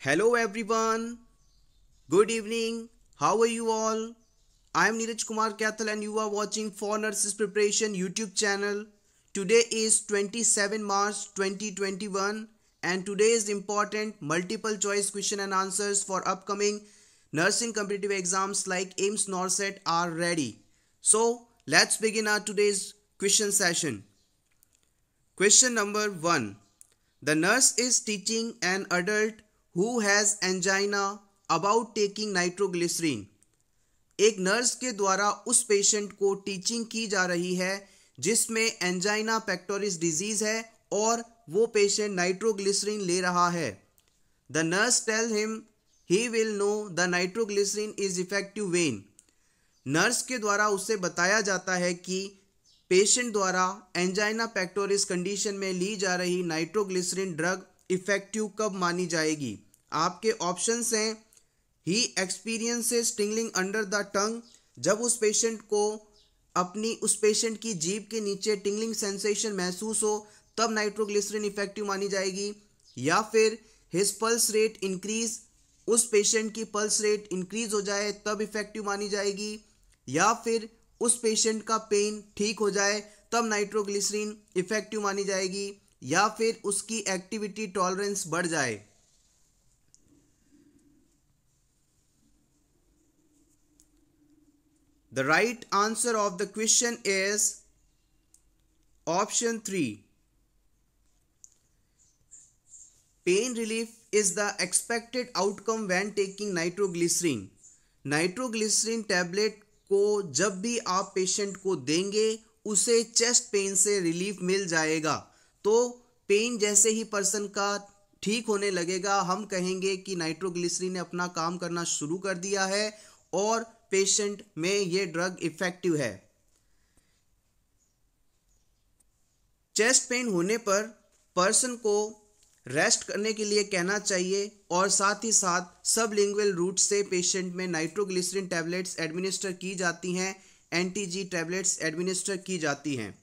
Hello everyone. Good evening. How are you all? I am Neeraj Kumar Kathal and you are watching For Nurses Preparation YouTube channel. Today is 27 March 2021 and today is important multiple choice question and answers for upcoming nursing competitive exams like AIMS NORSET are ready. So let's begin our today's question session. Question number 1. The nurse is teaching an adult who has angina about taking nitroglycerin एक nurse के द्वारा उस patient को teaching की जा रही है जिसमें एंजाइना पैक्टोरिस डिजीज़ है और वो पेशेंट नाइट्रोग्लिसरीन ले रहा है the nurse tell him he will know the nitroglycerin is effective when nurse के द्वारा उसे बताया जाता है कि पेशेंट द्वारा एंजाइना पैक्टोरिस कंडीशन में ली जा रही नाइट्रोग्लिसरीन ड्रग इफेक्टिव कब मानी जाएगी आपके ऑप्शन हैं he experiences tingling under the tongue जब उस पेशेंट को अपनी उस पेशेंट की जीभ के नीचे टिंगलिंग सेंसेशन महसूस हो तब नाइट्रोग्लिसरीन इफेक्टिव मानी जाएगी या फिर हिज पल्स रेट इंक्रीज उस पेशेंट की पल्स रेट इंक्रीज हो जाए तब इफेक्टिव मानी जाएगी या फिर उस पेशेंट का पेन ठीक हो जाए तब नाइट्रोग्लिसरीन इफेक्टिव मानी जाएगी या फिर उसकी एक्टिविटी टॉलरेंस बढ़ जाए The right answer of the question is option 3. Pain relief is the expected outcome when taking nitroglycerin. Nitroglycerin tablet को जब भी आप पेशेंट को देंगे उसे चेस्ट पेन से रिलीफ मिल जाएगा तो पेन जैसे ही पर्सन का ठीक होने लगेगा हम कहेंगे कि नाइट्रोग्लिसरी ने अपना काम करना शुरू कर दिया है और पेशेंट में ये ड्रग इफेक्टिव है चेस्ट पेन होने पर पर्सन को रेस्ट करने के लिए कहना चाहिए और साथ ही साथ सब लिंगुअल रूट से पेशेंट में नाइट्रोग्लिसरिन टैबलेट्स एडमिनिस्टर की जाती हैं एंटीजी टैबलेट्स एडमिनिस्टर की जाती हैं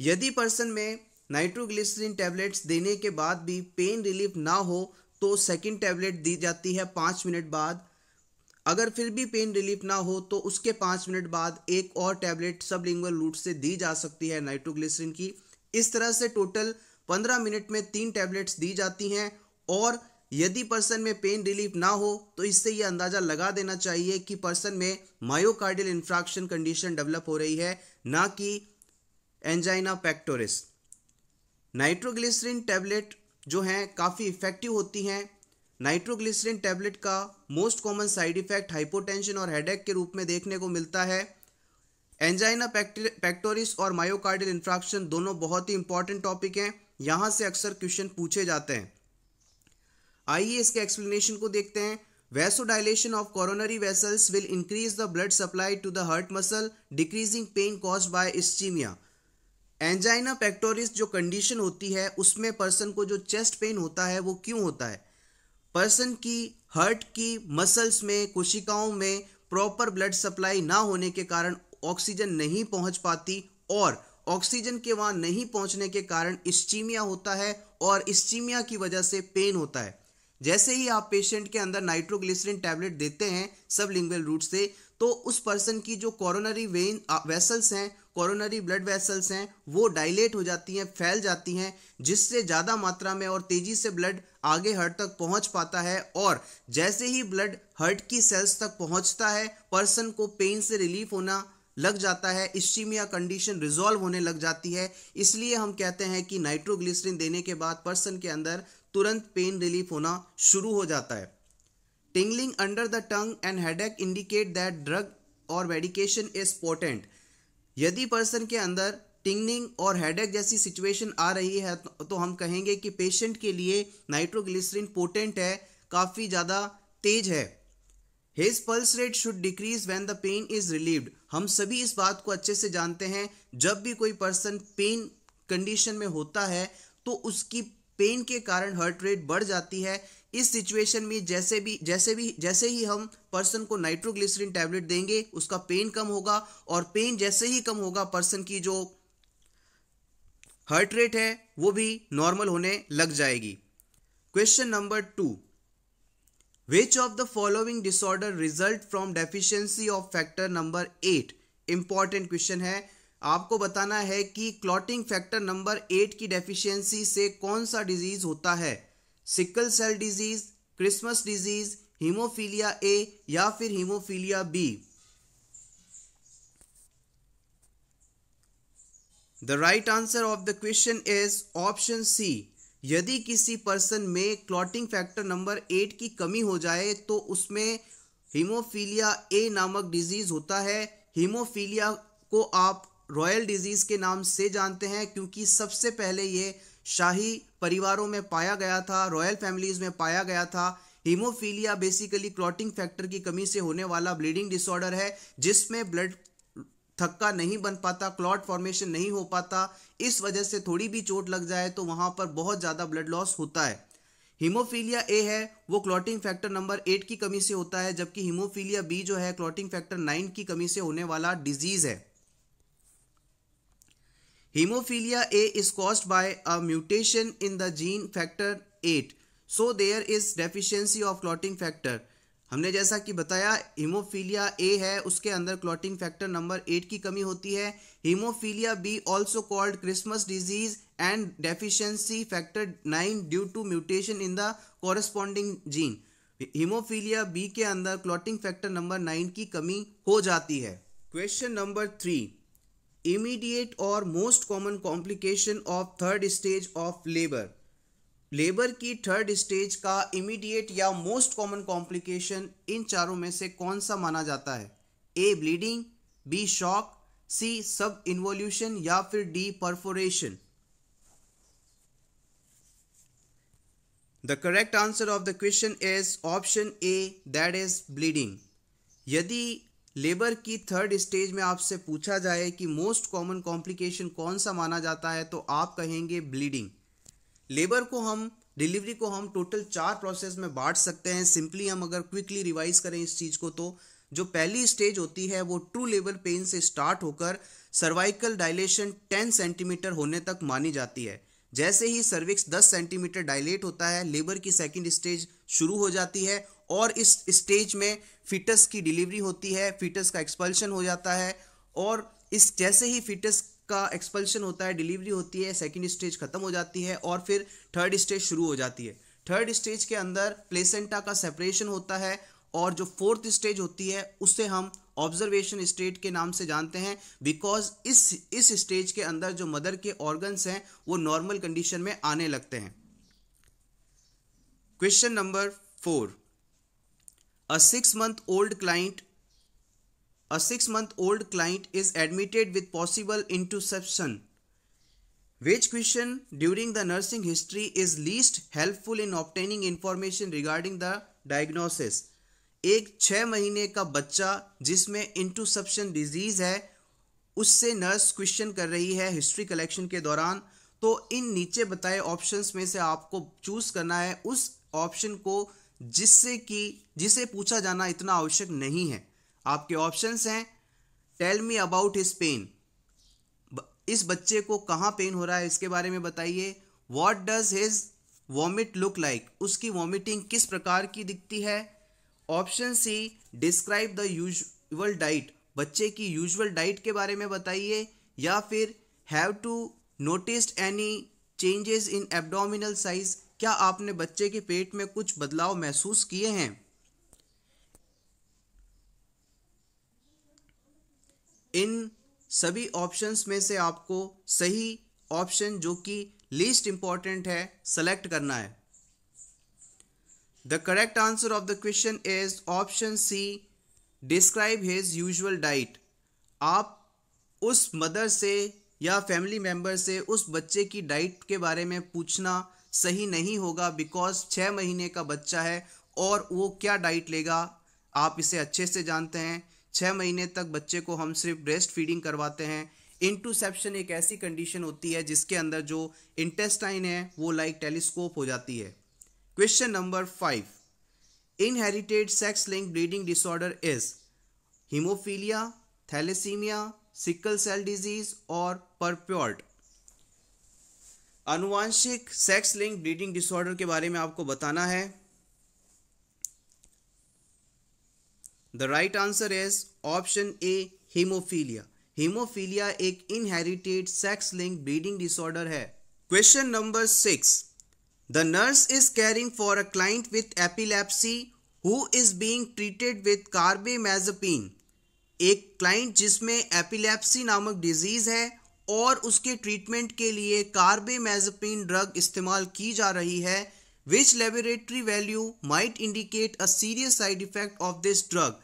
यदि पर्सन में नाइट्रोग्लिसरिन टैबलेट्स देने के बाद भी पेन रिलीफ ना हो तो सेकंड टैबलेट दी जाती है पाँच मिनट बाद अगर फिर भी पेन रिलीफ ना हो तो उसके पाँच मिनट बाद एक और टैबलेट सब लिंगल रूट से दी जा सकती है नाइट्रोग्लिसरीन की इस तरह से टोटल पंद्रह मिनट में तीन टैबलेट्स दी जाती हैं और यदि पर्सन में पेन रिलीफ ना हो तो इससे यह अंदाज़ा लगा देना चाहिए कि पर्सन में मायोकार्डियल इन्फ्रैक्शन कंडीशन डेवलप हो रही है ना कि एंजाइना पैक्टोरिस नाइट्रोग्लिसरीन टैबलेट जो हैं काफ़ी इफेक्टिव होती हैं नाइट्रोग्लिसरीन टैबलेट का most common side effect hypotension और हेडेक के रूप में देखने को मिलता है एंजाइना पैक्टोरिस और मायोकार्डियल इन्फ्रैक्शन दोनों बहुत ही इंपॉर्टेंट टॉपिक हैं यहाँ से अक्सर क्वेश्चन पूछे जाते हैं आइए इसके एक्सप्लेनेशन को देखते हैं vasodilation of coronary vessels will increase the blood supply to the heart muscle decreasing pain cause by ischaemia angina pectoris जो कंडीशन होती है उसमें पर्सन को जो चेस्ट पेन होता है वो क्यों होता है पर्सन की हर्ट की मसल्स में कोशिकाओं में प्रॉपर ब्लड सप्लाई ना होने के कारण ऑक्सीजन नहीं पहुंच पाती और ऑक्सीजन के वहां नहीं पहुंचने के कारण इस्चीमिया होता है और इस्चीमिया की वजह से पेन होता है जैसे ही आप पेशेंट के अंदर नाइट्रोग्लिसरिन टैबलेट देते हैं सब लिंगल रूट से तो उस पर्सन की जो कॉरोनरी वेन वेसल्स हैं कॉरोनरी ब्लड वेसल्स हैं वो डाइलेट हो जाती हैं फैल जाती हैं जिससे ज़्यादा मात्रा में और तेज़ी से ब्लड आगे हर्ट तक पहुंच पाता है और जैसे ही ब्लड हर्ट की सेल्स तक पहुंचता है पर्सन को पेन से रिलीफ होना लग जाता है इस्टीमिया कंडीशन रिजॉल्व होने लग जाती है इसलिए हम कहते हैं कि नाइट्रोग्लिसरीन देने के बाद पर्सन के अंदर तुरंत पेन रिलीफ होना शुरू हो जाता है tingling under the tongue and headache indicate that drug और मेडिकेशन इज पोर्टेंट यदि पर्सन के अंदर टिंगनिंग और हेडेक जैसी सिचुएशन आ रही है तो, तो हम कहेंगे कि पेशेंट के लिए नाइट्रोग्लिसरीन पोटेंट है काफ़ी ज़्यादा तेज है his pulse rate should decrease when the pain is relieved हम सभी इस बात को अच्छे से जानते हैं जब भी कोई पर्सन पेन कंडीशन में होता है तो उसकी पेन के कारण हर्ट रेट बढ़ जाती है इस सिचुएशन में जैसे भी जैसे भी जैसे ही हम पर्सन को नाइट्रोग्लिसरीन टैबलेट देंगे उसका पेन कम होगा और पेन जैसे ही कम होगा पर्सन की जो हार्ट रेट है वो भी नॉर्मल होने लग जाएगी question number two which of the following disorder result from deficiency of factor number eight important question है आपको बताना है कि क्लॉटिंग फैक्टर नंबर एट की डेफिशिएंसी से कौन सा डिजीज होता है sickle cell disease Christmas disease haemophilia A या फिर haemophilia B the right answer of the question is option C यदि किसी पर्सन में क्लॉटिंग फैक्टर नंबर एट की कमी हो जाए तो उसमें हीमोफीलिया ए नामक डिजीज़ होता है हीमोफीलिया को आप रॉयल डिजीज़ के नाम से जानते हैं क्योंकि सबसे पहले ये शाही परिवारों में पाया गया था रॉयल फैमिलीज में पाया गया था हीमोफीलिया बेसिकली क्लॉटिंग फैक्टर की कमी से होने वाला ब्लीडिंग डिसऑर्डर है जिसमें ब्लड थक्का नहीं बन पाता क्लॉट फॉर्मेशन नहीं हो पाता इस वजह से थोड़ी भी चोट लग जाए तो वहां पर बहुत ज़्यादा ब्लड लॉस होता है हीमोफीलिया ए है वो क्लॉटिंग फैक्टर नंबर एट की कमी से होता है जबकि हीमोफीलिया बी जो है क्लॉटिंग फैक्टर नाइन की कमी से होने वाला डिजीज़ है Hemophilia A is caused by a mutation in the gene factor 8. So there is deficiency of clotting factor. हमने जैसा कि बताया हीमोफीलिया ए है उसके अंदर क्लॉटिंग फैक्टर नंबर एट की कमी होती है haemophilia B also called Christmas disease and deficiency factor nine due to mutation in the corresponding gene haemophilia B के अंदर क्लॉटिंग फैक्टर नंबर नाइन की कमी हो जाती है क्वेश्चन नंबर थ्री इमीडिएट और most common complication of third stage of labour labour की third stage का इमीडिएट या मोस्ट कॉमन कॉम्प्लिकेशन इन चारों में से कौन सा माना जाता है A bleeding B shock C subinvolution या फिर D perforation the correct answer of the question is option A that is bleeding यदि लेबर की थर्ड स्टेज में आपसे पूछा जाए कि मोस्ट कॉमन कॉम्प्लिकेशन कौन सा माना जाता है तो आप कहेंगे ब्लीडिंग लेबर को हम डिलीवरी को हम टोटल चार प्रोसेस में बांट सकते हैं सिंपली हम अगर क्विकली रिवाइज करें इस चीज़ को तो जो पहली स्टेज होती है वो ट्रू लेबर पेन से स्टार्ट होकर सर्वाइकल डायलेशन 10 सेंटीमीटर होने तक मानी जाती है जैसे ही सर्विक्स 10 सेंटीमीटर डायलेट होता है लेबर की सेकेंड स्टेज शुरू हो जाती है और इस स्टेज में फिटस की डिलीवरी होती है फिटस का एक्सपल्शन हो जाता है और इस जैसे ही फिटस का एक्सपल्शन होता है डिलीवरी होती है सेकेंड स्टेज खत्म हो जाती है और फिर थर्ड स्टेज शुरू हो जाती है थर्ड स्टेज के अंदर प्लेसेंटा का सेपरेशन होता है और जो फोर्थ स्टेज होती है उसे हम ऑब्जर्वेशन स्टेट के नाम से जानते हैं बिकॉज इस इस स्टेज के अंदर जो मदर के ऑर्गन्स हैं वो नॉर्मल कंडीशन में आने लगते हैं question number four a 6 month old client a 6 month old client is admitted with possible intussusception which question during the nursing history is least helpful in obtaining information regarding the diagnosis एक छः महीने का बच्चा जिसमें इंटूसप्शन disease है उससे nurse question कर रही है हिस्ट्री कलेक्शन के दौरान तो इन नीचे बताए ऑप्शंस में से आपको चूज़ करना है उस ऑप्शन को जिससे कि जिसे पूछा जाना इतना आवश्यक नहीं है आपके ऑप्शंस हैं tell me about his pain इस बच्चे को कहाँ पेन हो रहा है इसके बारे में बताइए what does his vomit look like उसकी वॉमिटिंग किस प्रकार की दिखती है option C describe the usual diet बच्चे की यूजुअल डाइट के बारे में बताइए या फिर have to notice any changes in abdominal size क्या आपने बच्चे के पेट में कुछ बदलाव महसूस किए हैं इन सभी ऑप्शंस में से आपको सही ऑप्शन जो कि लीस्ट इंपॉर्टेंट है सेलेक्ट करना है the correct answer of the question is option C describe his usual diet आप उस मदर से या फैमिली मेंबर से उस बच्चे की डाइट के बारे में पूछना सही नहीं होगा बिकॉज छः महीने का बच्चा है और वो क्या डाइट लेगा आप इसे अच्छे से जानते हैं छः महीने तक बच्चे को हम सिर्फ ब्रेस्ट फीडिंग करवाते हैं इंटूसेप्शन एक ऐसी कंडीशन होती है जिसके अंदर जो इंटेस्टाइन है वो लाइक टेलीस्कोप हो जाती है question number five inherited sex link bleeding disorder is haemophilia thalassaemia sickle cell disease और परप्योर्ट अनुवांशिक सेक्स लिंक ब्लीडिंग डिसऑर्डर के बारे में आपको बताना है the right answer is option A haemophilia haemophilia एक inherited sex link bleeding disorder है question number six the nurse is caring for a client with epilepsy who is being treated with carbamazepine एक client जिसमें epilepsy नामक disease है और उसके treatment के लिए कार्बेमेजपिन ड्रग इस्तेमाल की जा रही है which laboratory value might indicate a serious side effect of this drug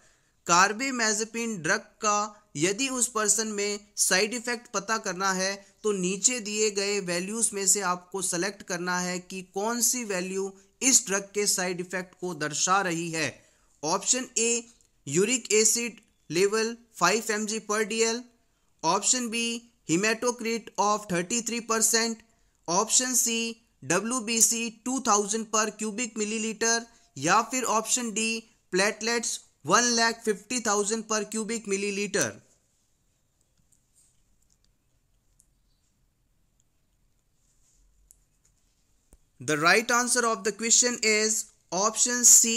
carbamazepine drug का यदि उस पर्सन में साइड इफेक्ट पता करना है तो नीचे दिए गए वैल्यूज़ में से आपको सेलेक्ट करना है कि कौन सी वैल्यू इस ड्रग के साइड इफेक्ट को दर्शा रही है option A uric acid level 5 M per DL option B haematocrit of 33 percent option C W B C two thousand per cubic millilitre या फिर option D platelets one lakh fifty thousand per cubic millilitre the right answer of the question is option C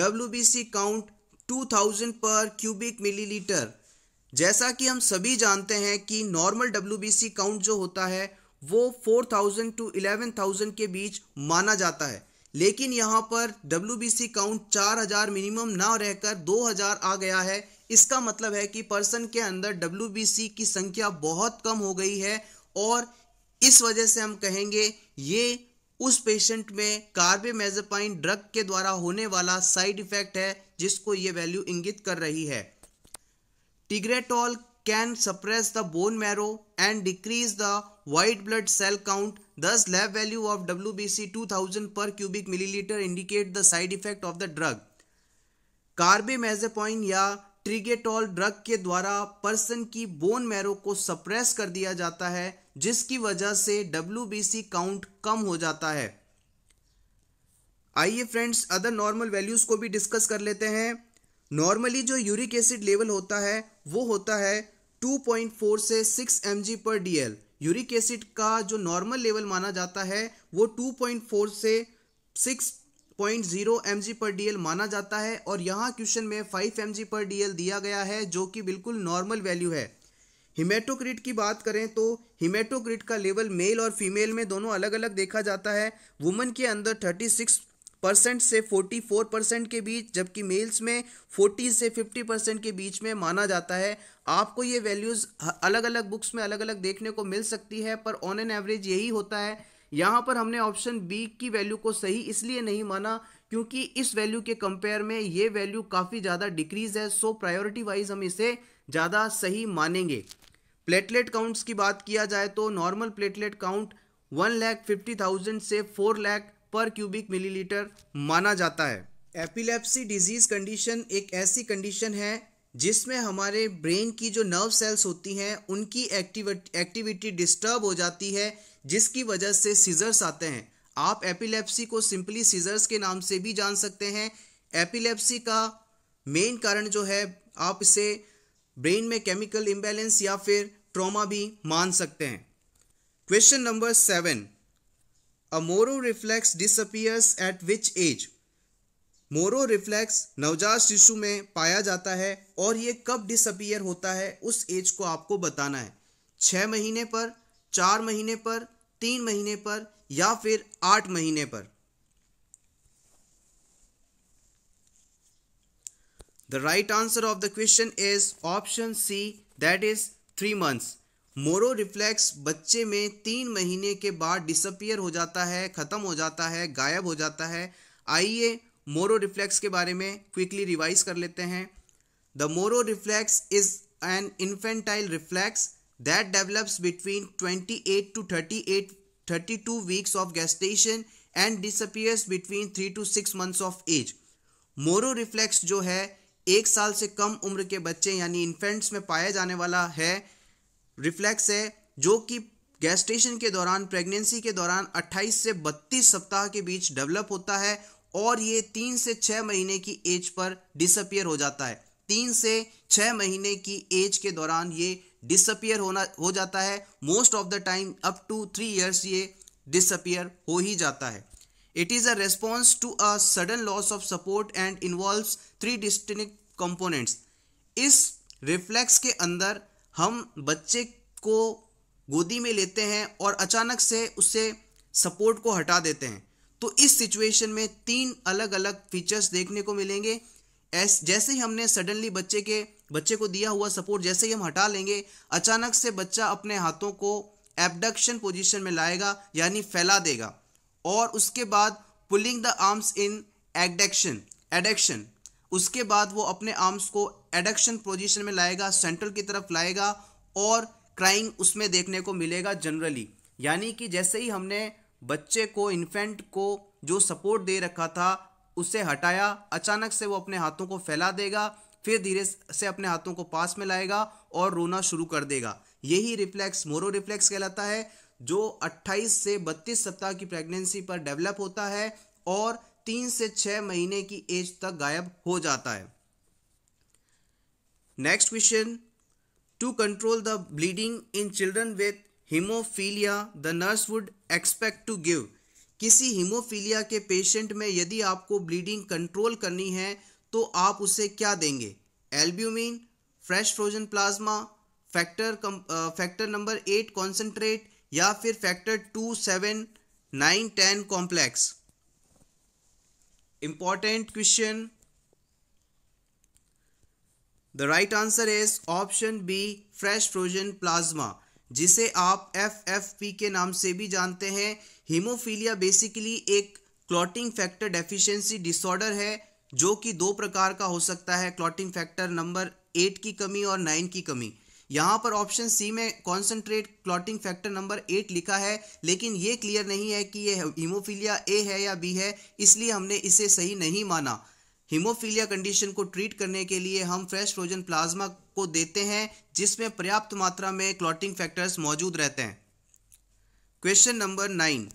WBC count 2000 पर cubic millilitre जैसा कि हम सभी जानते हैं कि नॉर्मल डब्ल्यू काउंट जो होता है वो 4000 टू 11000 के बीच माना जाता है लेकिन यहाँ पर डब्ल्यू काउंट 4000 मिनिमम ना रहकर 2000 आ गया है इसका मतलब है कि पर्सन के अंदर डब्ल्यू की संख्या बहुत कम हो गई है और इस वजह से हम कहेंगे ये उस पेशेंट में कार्बेमेजपाइन ड्रग के द्वारा होने वाला साइड इफेक्ट है जिसको ये वैल्यू इंगित कर रही है Tigretol can suppress the bone marrow and decrease the white blood cell count. Thus, lab value of WBC 2000 per cubic milliliter indicate the side effect of the drug. कार्बेमेजेपॉइन या ट्रिगेटॉल drug के द्वारा पर्सन की bone marrow को suppress कर दिया जाता है जिसकी वजह से डब्ल्यू काउंट कम हो जाता है आइए फ्रेंड्स अदर नॉर्मल वैल्यूज़ को भी डिस्कस कर लेते हैं नॉर्मली जो यूरिक एसिड लेवल होता है वो होता है 2.4 से 6 एम पर डी यूरिक एसिड का जो नॉर्मल लेवल माना जाता है वो 2.4 से 6.0 पॉइंट पर dl माना जाता है और यहाँ क्वेश्चन में 5 एम पर dl दिया गया है जो कि बिल्कुल नॉर्मल वैल्यू है हिमेटोक्रिट की बात करें तो हिमेटोक्रिट का लेवल मेल और फीमेल में दोनों अलग अलग देखा जाता है वुमन के अंदर परसेंट से 44 परसेंट के बीच जबकि मेल्स में 40 से 50 परसेंट के बीच में माना जाता है आपको ये वैल्यूज़ अलग अलग बुक्स में अलग अलग देखने को मिल सकती है पर ऑन एन एवरेज यही होता है यहाँ पर हमने ऑप्शन बी की वैल्यू को सही इसलिए नहीं माना क्योंकि इस वैल्यू के कंपेयर में ये वैल्यू काफ़ी ज़्यादा डिक्रीज़ है सो प्रायोरिटी वाइज हम इसे ज़्यादा सही मानेंगे प्लेटलेट काउंट्स की बात किया जाए तो normal platelet count one lakh fifty thousand से four lakh per cubic millilitre माना जाता है एपिलेप्सी डिजीज़ कंडीशन एक ऐसी कंडीशन है जिसमें हमारे ब्रेन की जो नर्व सेल्स होती हैं उनकी एक्टिविटी एक्टिविटी डिस्टर्ब हो जाती है जिसकी वजह से सीजर्स आते हैं आप एपिलेप्सी को सिंपली सीजर्स के नाम से भी जान सकते हैं एपिलेप्सी का मेन कारण जो है आप इसे ब्रेन में केमिकल इम्बेलेंस या फिर ट्रॉमा भी मान सकते हैं question number seven a Moro reflex disappears at which age Moro reflex नवजात शिशु में पाया जाता है और ये कब डिसअपियर होता है उस एज को आपको बताना है छः महीने पर चार महीने पर तीन महीने पर या फिर आठ महीने पर the right answer of the question is option C that is three months Moro reflex बच्चे में तीन महीने के बाद डिसअपियर हो जाता है ख़त्म हो जाता है गायब हो जाता है आइए मोरो रिफ्लेक्स के बारे में क्विकली रिवाइज कर लेते हैं the Moro reflex is an infantile reflex that develops between 28 to 38 32 weeks of gestation and disappears between three to six months of age Moro reflex जो है एक साल से कम उम्र के बच्चे यानी इन्फेंट्स में पाया जाने वाला है रिफ्लेक्स है जो कि गैस्ट्रेशन के दौरान प्रेगनेंसी के दौरान 28 से 32 सप्ताह के बीच डेवलप होता है और ये तीन से छः महीने की एज पर डिसअपियर हो जाता है तीन से छः महीने की एज के दौरान ये डिसअपियर होना हो जाता है most of the time up to three years ये डिसअपियर हो ही जाता है it is a response to a sudden loss of support and involve three distinct components इस रिफ्लेक्स के अंदर हम बच्चे को गोदी में लेते हैं और अचानक से उसे सपोर्ट को हटा देते हैं तो इस सिचुएशन में तीन अलग अलग फीचर्स देखने को मिलेंगे एस जैसे ही हमने सडनली बच्चे के बच्चे को दिया हुआ सपोर्ट जैसे ही हम हटा लेंगे अचानक से बच्चा अपने हाथों को एबडक्शन पोजीशन में लाएगा यानी फैला देगा और उसके बाद pulling the arms in adduction adduction उसके बाद वो अपने आर्म्स को एडक्शन पोजिशन में लाएगा सेंट्रल की तरफ लाएगा और क्राइंग उसमें देखने को मिलेगा जनरली यानी कि जैसे ही हमने बच्चे को इन्फेंट को जो सपोर्ट दे रखा था उसे हटाया अचानक से वो अपने हाथों को फैला देगा फिर धीरे से अपने हाथों को पास में लाएगा और रोना शुरू कर देगा यही रिफ्लेक्स मोरो रिफ्लेक्स कहलाता है जो 28 से 32 सप्ताह की प्रेगनेंसी पर डेवलप होता है और तीन से छह महीने की एज तक गायब हो जाता है next question to control the bleeding in children with haemophilia the nurse would expect to give किसी हीमोफीलिया के पेशेंट में यदि आपको ब्लीडिंग कंट्रोल करनी है तो आप उसे क्या देंगे albumin fresh frozen plasma factor factor number eight concentrate या फिर factor two seven nine ten complex important question the right answer is option B fresh frozen plasma जिसे आप एफ एफ पी के नाम से भी जानते हैं हीमोफीलिया बेसिकली एक क्लॉटिंग फैक्टर डेफिशिएंसी डिसऑर्डर है जो कि दो प्रकार का हो सकता है क्लॉटिंग फैक्टर नंबर एट की कमी और नाइन की कमी यहां पर ऑप्शन सी में concentrate clotting factor number eight लिखा है लेकिन ये क्लियर नहीं है कि ये हीमोफीलिया ए है या बी है इसलिए हमने इसे सही नहीं माना हीमोफीलिया कंडीशन को ट्रीट करने के लिए हम फ्रेश फ्रोजन प्लाज्मा को देते हैं जिसमें पर्याप्त मात्रा में क्लॉटिंग फैक्टर्स मौजूद रहते हैं question number nine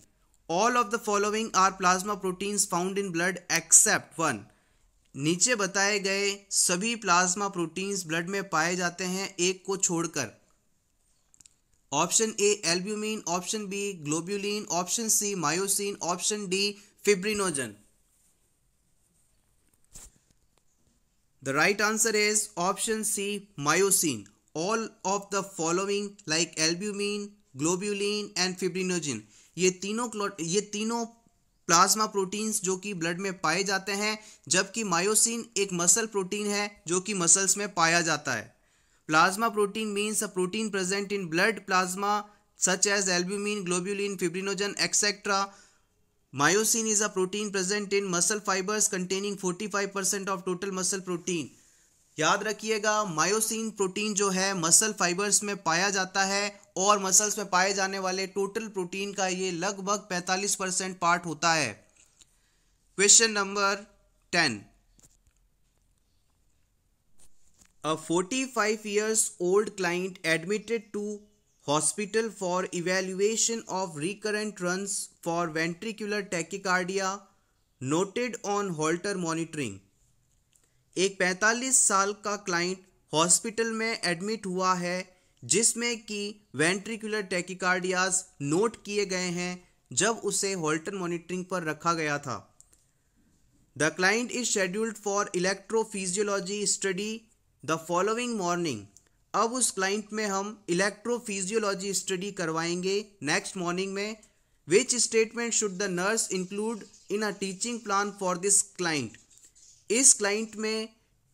all of the following are plasma proteins found in blood except one नीचे बताए गए सभी प्लाज्मा प्रोटीन्स ब्लड में पाए जाते हैं एक को छोड़कर option A albumin option B globulin option C myosin option D fibrinogen the right answer is option C myosin all of the following like albumin globulin and fibrinogen ये तीनों ये तीनों प्लाज्मा प्रोटीन्स जो कि ब्लड में पाए जाते हैं जबकि मायोसिन एक मसल प्रोटीन है जो कि मसल्स में पाया जाता है plasma protein means a protein present in blood plasma such as albumin globulin fibrinogen etcetera myosin is a protein present in muscle fibres containing 45 percent of total muscle protein याद रखिएगा myosin protein जो है muscle fibres में पाया जाता है और muscles में पाए जाने वाले टोटल प्रोटीन का ये लगभग 45 परसेंट पार्ट होता है question number ten a 45 five old client admitted to hospital for evaluation of recurrent run for ventricular tachycardia noted on Holter monitoring एक 45 साल का क्लाइंट हॉस्पिटल में एडमिट हुआ है जिसमें कि वेंट्रिकुलर टेकिकार्डियाज नोट किए गए हैं जब उसे होल्टन मॉनिटरिंग पर रखा गया था the client is scheduled for electrophysiology study the following morning अब उस क्लाइंट में हम इलेक्ट्रोफिजियोलॉजी स्टडी करवाएंगे नेक्स्ट मॉर्निंग में which statement should the nurse include in a teaching plan for this client इस क्लाइंट में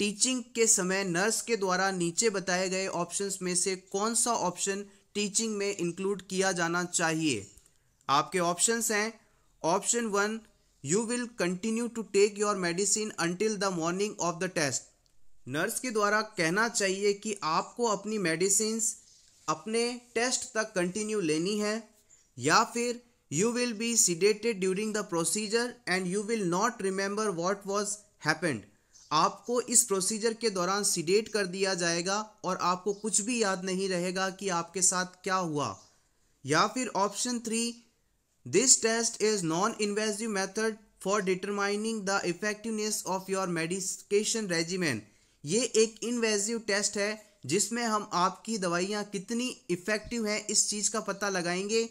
टीचिंग के समय नर्स के द्वारा नीचे बताए गए ऑप्शंस में से कौन सा ऑप्शन टीचिंग में इंक्लूड किया जाना चाहिए आपके ऑप्शंस हैं option one you will continue to take your medicine until the morning of the test nurse के द्वारा कहना चाहिए कि आपको अपनी मेडिसिन अपने टेस्ट तक कंटिन्यू लेनी है या फिर you will be sedated during the procedure and you will not remember what was happened आपको इस प्रोसीजर के दौरान सीडेट कर दिया जाएगा और आपको कुछ भी याद नहीं रहेगा कि आपके साथ क्या हुआ या फिर option three this test is non invasive method for determining the effectiveness of your medication regimen ये एक इन्वेजिव टेस्ट है जिसमें हम आपकी दवाइयाँ कितनी इफेक्टिव हैं इस चीज़ का पता लगाएंगे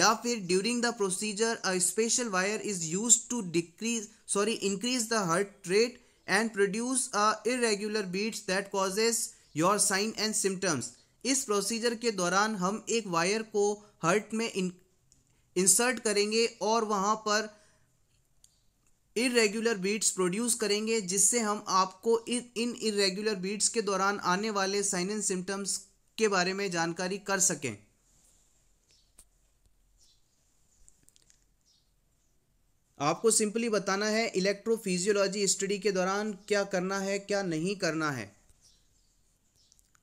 या फिर during the procedure a special wire is use to decrease sorry increase the heart rate and produce a irregular beats that causes your sign and symptoms इस प्रोसीजर के दौरान हम एक वायर को हर्ट में इंसर्ट करेंगे और वहाँ पर इरेग्युलर बीट्स प्रोड्यूस करेंगे जिससे हम आपको इन इरेगुलर बीट्स के दौरान आने वाले साइन एंड सिम्टम्स के बारे में जानकारी कर सकें आपको सिंपली बताना है इलेक्ट्रोफिजियोलॉजी स्टडी के दौरान क्या करना है क्या नहीं करना है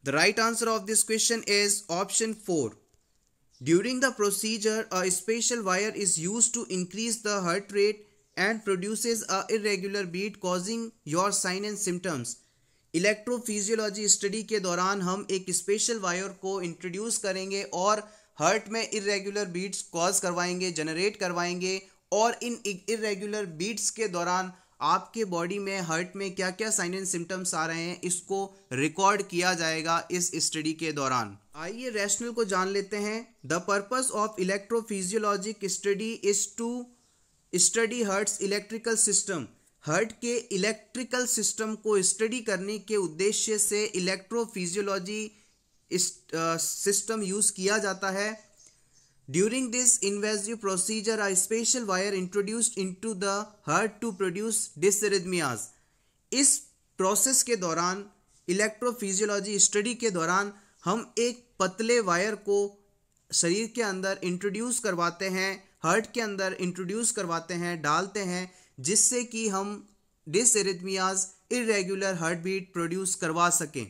the right answer of this question is option four during the procedure a special wire is use to increase the heart rate and produces a irregular beat causing your sign and symptoms electrophysiology study के दौरान हम एक special wire को introduce करेंगे और heart में irregular beats cause करवाएंगे generate करवाएंगे और इन इरेगुलर बीट्स के दौरान आपके बॉडी में हर्ट में क्या क्या साइन एंड सिम्टम्स आ रहे हैं इसको रिकॉर्ड किया जाएगा इस स्टडी के दौरान आइए रैशनल को जान लेते हैं the purpose of electrophysiologic study is to study heart's electrical system heart के इलेक्ट्रिकल सिस्टम को स्टडी करने के उद्देश्य से इलेक्ट्रोफिजियोलॉजी सिस्टम यूज़ किया जाता है During this invasive procedure, a special wire introduced into the heart to produce dysrhythmias. इस प्रोसेस के दौरान इलेक्ट्रोफिजियोलॉजी स्टडी के दौरान हम एक पतले वायर को शरीर के अंदर इंट्रोड्यूस करवाते हैं हर्ट के अंदर इंट्रोड्यूस करवाते हैं डालते हैं जिससे कि हम dysrhythmias irregular heart beat produce करवा सकें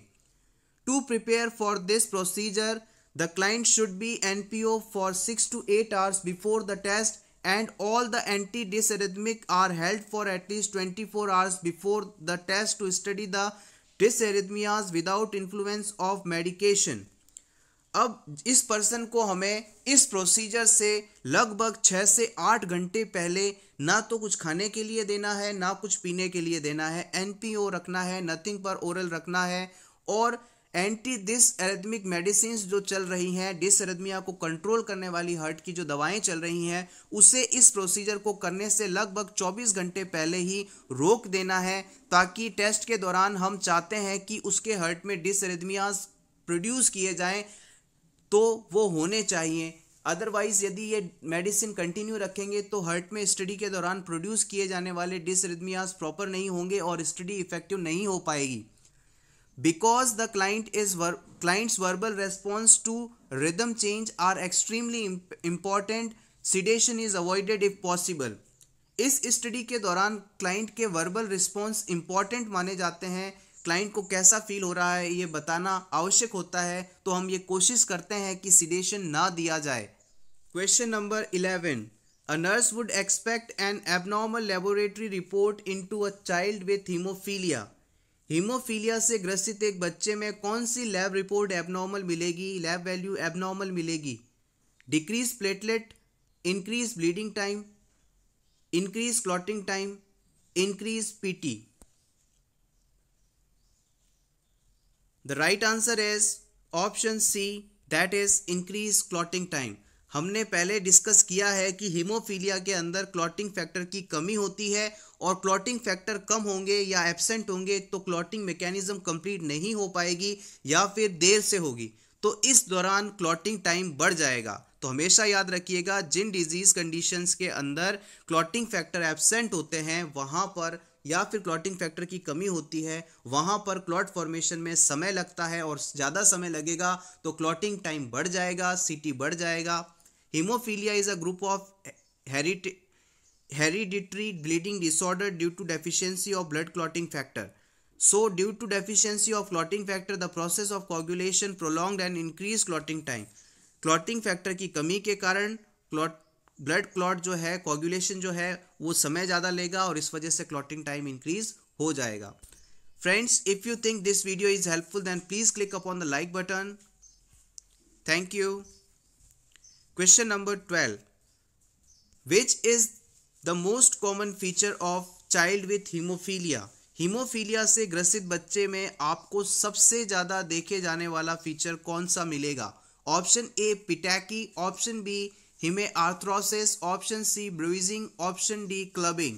to prepare for this procedure The client should be NPO for 6 to 8 hours before the test and all the anti-dysarrhythmic are held for at least 24 hours before the test to study the dysarrhythmias without influence of medication. अब इस person को हमें इस procedure से लगभग छः से आठ घंटे पहले ना तो कुछ खाने के लिए देना है ना कुछ पीने के लिए देना है एन रखना है नथिंग पर ओरल रखना है और एंटी डिस एरेदमिक मेडिसिन जो चल रही हैं डिसरेदमिया को कंट्रोल करने वाली हर्ट की जो दवाएं चल रही हैं उसे इस प्रोसीजर को करने से लगभग 24 घंटे पहले ही रोक देना है ताकि टेस्ट के दौरान हम चाहते हैं कि उसके हर्ट में डिसरेथमियाज प्रोड्यूस किए जाएं तो वो होने चाहिए अदरवाइज यदि ये मेडिसिन कंटिन्यू रखेंगे तो हर्ट में स्टडी के दौरान प्रोड्यूस किए जाने वाले डिसरिदमियाज प्रॉपर नहीं होंगे और स्टडी इफेक्टिव नहीं हो पाएगी because the client is client's verbal response to rhythm change are extremely important sedation is avoided if possible इस स्टडी के दौरान क्लाइंट के वर्बल रिस्पॉन्स इम्पॉर्टेंट माने जाते हैं क्लाइंट को कैसा फील हो रहा है ये बताना आवश्यक होता है तो हम ये कोशिश करते हैं कि सिडेशन ना दिया जाए question number eleven a nurse would expect an abnormal laboratory report in to a child with haemophilia haemophilia से ग्रसित एक बच्चे में कौन सी लैब रिपोर्ट एबनॉर्मल मिलेगी लैब वैल्यू एबनॉर्मल मिलेगी decrease platelet increase bleeding time increase clotting time increase PT the right answer is option C that is increase clotting time हमने पहले डिस्कस किया है कि हीमोफीलिया के अंदर क्लॉटिंग फैक्टर की कमी होती है और क्लॉटिंग फैक्टर कम होंगे या एबसेंट होंगे तो क्लॉटिंग मैकेनिज्म कंप्लीट नहीं हो पाएगी या फिर देर से होगी तो इस दौरान क्लॉटिंग टाइम बढ़ जाएगा तो हमेशा याद रखिएगा जिन डिजीज कंडीशंस के अंदर क्लॉटिंग फैक्टर एबसेंट होते हैं वहाँ पर या फिर क्लॉटिंग फैक्टर की कमी होती है वहाँ पर क्लॉट फॉर्मेशन में समय लगता है और ज़्यादा समय लगेगा तो क्लॉटिंग टाइम बढ़ जाएगा सिटी बढ़ जाएगा haemophilia is a group of hereditary bleeding disorder due to deficiency of blood clotting factor so due to deficiency of clotting factor the process of coagulation prolong and increase clotting time clotting factor की कमी के कारण clot blood clot जो है coagulation जो है वो समय ज़्यादा लेगा और इस वजह से क्लॉटिंग टाइम इंक्रीज हो जाएगा friends if you think this video is helpful then please click up the like button thank you question number twelve which is the most common feature of child with haemophilia haemophilia से ग्रसित बच्चे में आपको सबसे ज्यादा देखे जाने वाला फीचर कौन सा मिलेगा option A petechiae option B haemarthrosis option C bruising option D clubbing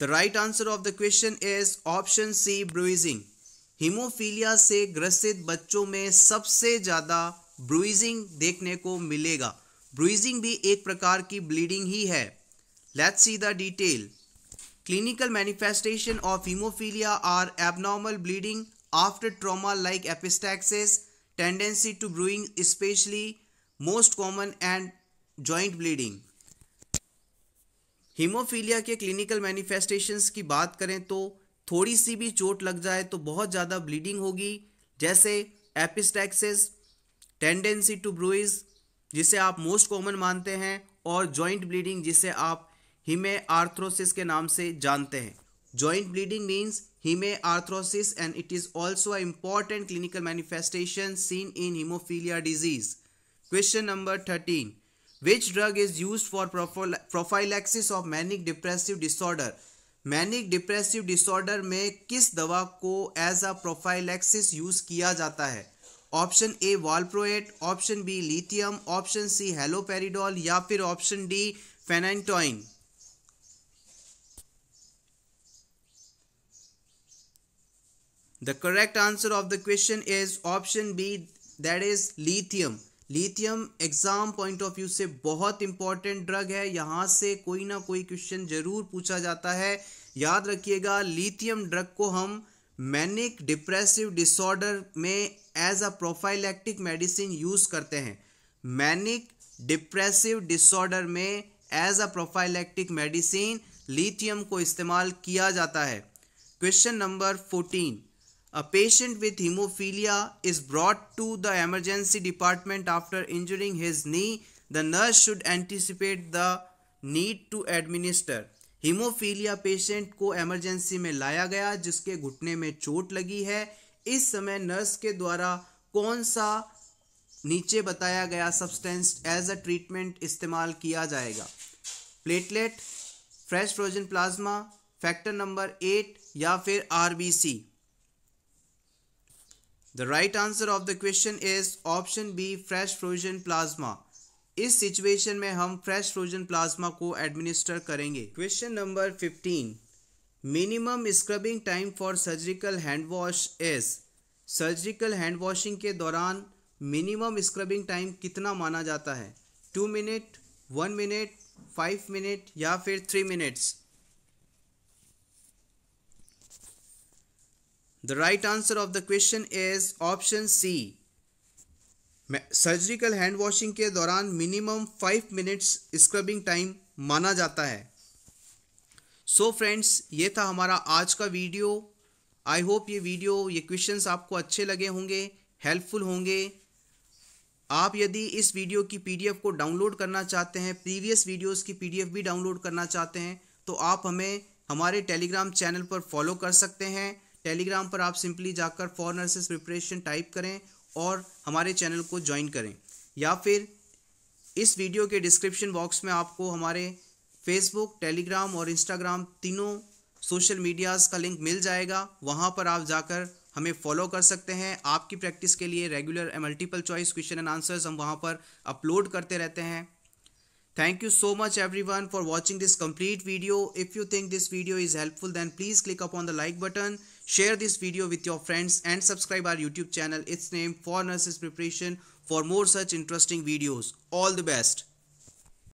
the right answer of the question is option C bruising haemophilia से ग्रसित बच्चों में सबसे ज़्यादा ब्रुइजिंग देखने को मिलेगा ब्रुइजिंग भी एक प्रकार की ब्लीडिंग ही है let's see the detail clinical manifestation of haemophilia are abnormal bleeding after trauma like epistaxis tendency to bruising specially most common and joint bleeding haemophilia के क्लिनिकल मैनिफेस्टेशंस की बात करें तो थोड़ी सी भी चोट लग जाए तो बहुत ज़्यादा ब्लीडिंग होगी जैसे एपिस्टैक्सिस टेंडेंसी टू ब्रूइज जिसे आप मोस्ट कॉमन मानते हैं और जॉइंट ब्लीडिंग जिसे आप हिमे आर्थ्रोसिस के नाम से जानते हैं joint bleeding means haemarthrosis and it is also a important clinical manifestation seen in haemophilia disease question number thirteen which drug is use for prophylaxis of manic depressive disorder manic depressive disorder में किस दवा को as a prophylaxis use किया जाता है option A valproate option B lithium option C haloperidol या फिर option D phenytoin the correct answer of the question is option B that is lithium lithium exam point of view से बहुत important drug है यहाँ से कोई ना कोई क्वेश्चन ज़रूर पूछा जाता है याद रखिएगा लिथियम ड्रग को हम मैनिक डिप्रेसिव डिसऑर्डर में as a prophylactic medicine use करते हैं मैनिक डिप्रेसिव डिसऑर्डर में as a prophylactic medicine lithium को इस्तेमाल किया जाता है question number fourteen A patient with hemophilia is brought to the emergency department after injuring his knee. The nurse should anticipate the need to administer. Hemophilia patient को emergency में लाया गया जिसके घुटने में चोट लगी है इस समय nurse के द्वारा कौन सा नीचे बताया गया substance as a treatment इस्तेमाल किया जाएगा Platelet, fresh frozen plasma, factor number eight या फिर RBC The right answer of the question is option B fresh frozen plasma. इस सिचुएशन में हम फ्रेश फ्रोजन प्लाज्मा को एडमिनिस्टर करेंगे question number 15 minimum scrubbing time for surgical hand wash is surgical hand washing के दौरान minimum scrubbing time कितना माना जाता है two minute one minute five minute या फिर three minutes The right answer of the question is option C. Surgical hand washing के दौरान minimum five minutes scrubbing time माना जाता है सो so फ्रेंड्स ये था हमारा आज का वीडियो आई होप ये वीडियो ये क्वेश्चंस आपको अच्छे लगे होंगे हेल्पफुल होंगे आप यदि इस वीडियो की पीडीएफ को डाउनलोड करना चाहते हैं प्रीवियस वीडियोस की पीडीएफ भी डाउनलोड करना चाहते हैं तो आप हमें हमारे टेलीग्राम चैनल पर फॉलो कर सकते हैं टेलीग्राम पर आप सिंपली जाकर फॉर असेस प्रिपरेशन टाइप करें और हमारे चैनल को ज्वाइन करें या फिर इस वीडियो के डिस्क्रिप्शन बॉक्स में आपको हमारे फेसबुक टेलीग्राम और इंस्टाग्राम तीनों सोशल मीडियाज़ का लिंक मिल जाएगा वहाँ पर आप जाकर हमें फॉलो कर सकते हैं आपकी प्रैक्टिस के लिए regular multiple choice question and answers हम वहाँ पर अपलोड करते रहते हैं thank so much everyone for watching this complete video if you think this video is helpful then please click up on the like button Share this video with your friends and subscribe our YouTube channel. Its name for nurses preparation for more such interesting videos. All the best.